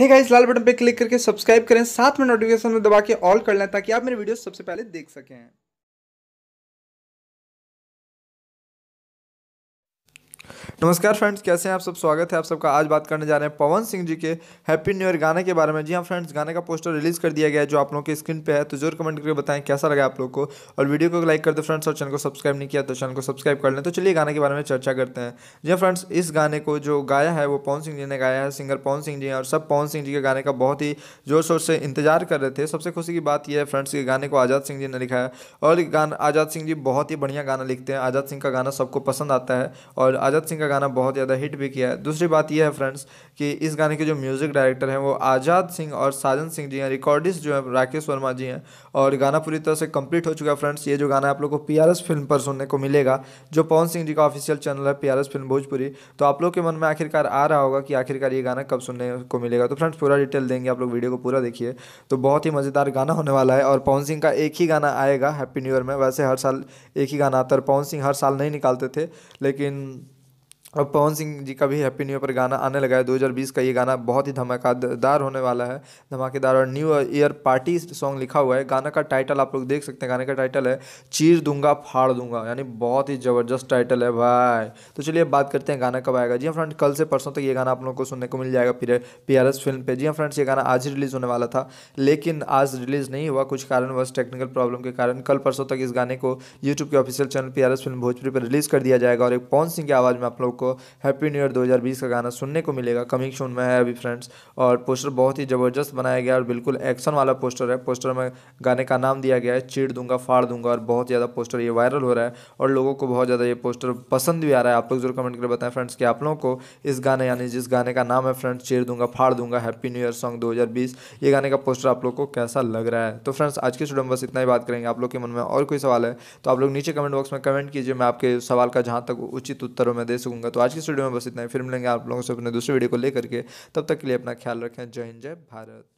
है गाइस लाल बटन पे क्लिक करके सब्सक्राइब करें साथ में नोटिफिकेशन में दबा के ऑल कर लें ताकि आप मेरे वीडियो सबसे पहले देख सकें नमस्कार फ्रेंड्स कैसे हैं आप सब स्वागत है आप सबका आज बात करने जा रहे हैं पवन सिंह जी के हैप्पी न्यू ईयर गाने के बारे में जी हाँ फ्रेंड्स गाने का पोस्टर रिलीज कर दिया गया है जो आप लोगों की स्क्रीन पे है तो जरूर कमेंट करके बताएं कैसा लगा आप लोग को और वीडियो को लाइक कर दो फ्रेंड्स और चैनल को सब्सक्राइब नहीं किया तो चैनल को सब्सक्राइब कर लें तो चलिए गाने के बारे में चर्चा करते हैं जी हाँ फ्रेंड्स इस गाने को जो गाया है वो पवन सिंह जी ने गाया है सिंगर पवन सिंह जी और सब पवन सिंह जी के गाने का बहुत ही जोर शोर से इंतजार कर रहे थे सबसे खुशी की बात यह है फ्रेंड्स के गाने को आज़ाद सिंह जी ने लिखा है और आज़ाद सिंह जी बहुत ही बढ़िया गाना लिखते हैं आज़ाद सिंह का गाना सबको पसंद आता है और आज़ाद सिंह का गाना बहुत ज़्यादा हिट भी किया है दूसरी बात यह है फ्रेंड्स कि इस गाने के जो म्यूज़िक डायरेक्टर हैं वो आज़ाद सिंह और साजन सिंह जी हैं रिकॉर्डिस्ट जो हैं राकेश वर्मा जी हैं और गाना पूरी तरह से कंप्लीट हो चुका है फ्रेंड्स ये जो गाना आप लोग को पी फिल्म पर सुनने को मिलेगा जो पवन सिंह जी का ऑफिशियल चैनल है पी फिल्म भोजपुरी तो आप लोग के मन में आखिरकार आ रहा होगा कि आखिरकार ये गाना कब सुनने को मिलेगा तो फ्रेंड्स पूरा डिटेल देंगे आप लोग वीडियो को पूरा देखिए तो बहुत ही मज़ेदार गाना होने वाला है और पवन सिंह का एक ही गाना आएगा हैप्पी न्यू ईयर में वैसे हर साल एक ही गाना आता है पवन सिंह हर साल नहीं निकालते थे लेकिन और पवन सिंह जी का भी हैप्पी न्यू ईयर पर गाना आने लगा है 2020 का ये गाना बहुत ही धमाकेदार होने वाला है धमाकेदार और न्यू ईयर पार्टी सॉन्ग लिखा हुआ है गाना का टाइटल आप लोग देख सकते हैं गाने का टाइटल है चीर दूंगा फाड़ दूंगा यानी बहुत ही ज़बरदस्त टाइटल है भाई तो चलिए बात करते हैं गाना कब आएगा जी हाँ फ्रेंड कल से परसों तक ये गाना आप लोग को सुनने को मिल जाएगा फिर पी फिल्म पर जी हाँ फ्रेंड्स ये गाना आज ही रिलीज़ होने वाला था लेकिन आज रिलीज़ नहीं हुआ कुछ कारणवश टेक्निकल प्रॉब्लम के कारण कल परसों तक इस गाने को यूट्यूब के official channel P film Bhojpuri पर रिलीज़ कर दिया जाएगा और एक पवन सिंह की आवाज़ में आप लोग को आपको हैप्पी न्यू ईयर 2020 का गाना सुनने को मिलेगा कमिंग शून में है अभी फ्रेंड्स और पोस्टर बहुत ही ज़बरदस्त बनाया गया और बिल्कुल एक्शन वाला पोस्टर है पोस्टर में गाने का नाम दिया गया है चीड़ दूंगा फाड़ दूंगा और बहुत ज़्यादा पोस्टर ये वायरल हो रहा है और लोगों को बहुत ज़्यादा ये पोस्टर पसंद भी आ रहा है आप लोग जरूर कमेंट करके बताएं फ्रेंड्स कि आप लोगों को इस गाने यानी जिस गाने का नाम है फ्रेंड्स चीड़ दूंगा फाड़ दूंगा हैप्पी न्यू ईयर सॉन्ग 2020 ये गाने का पोस्टर आप लोग को कैसा लग रहा है तो फ्रेंड्स आज के स्टूडियो बस इतना ही बात करेंगे आप लोग के मन में और कोई सवाल है तो आप लोग नीचे कमेंट बॉक्स में कमेंट कीजिए मैं आपके सवाल का जहाँ तक उचित उत्तरों में दे सकूँगा तो आज की स्टूडियो में बस इतना ही फिर मिलेंगे आप लोगों से अपने दूसरे वीडियो को लेकर के तब तक के लिए अपना ख्याल रखें जय हिंद जय भारत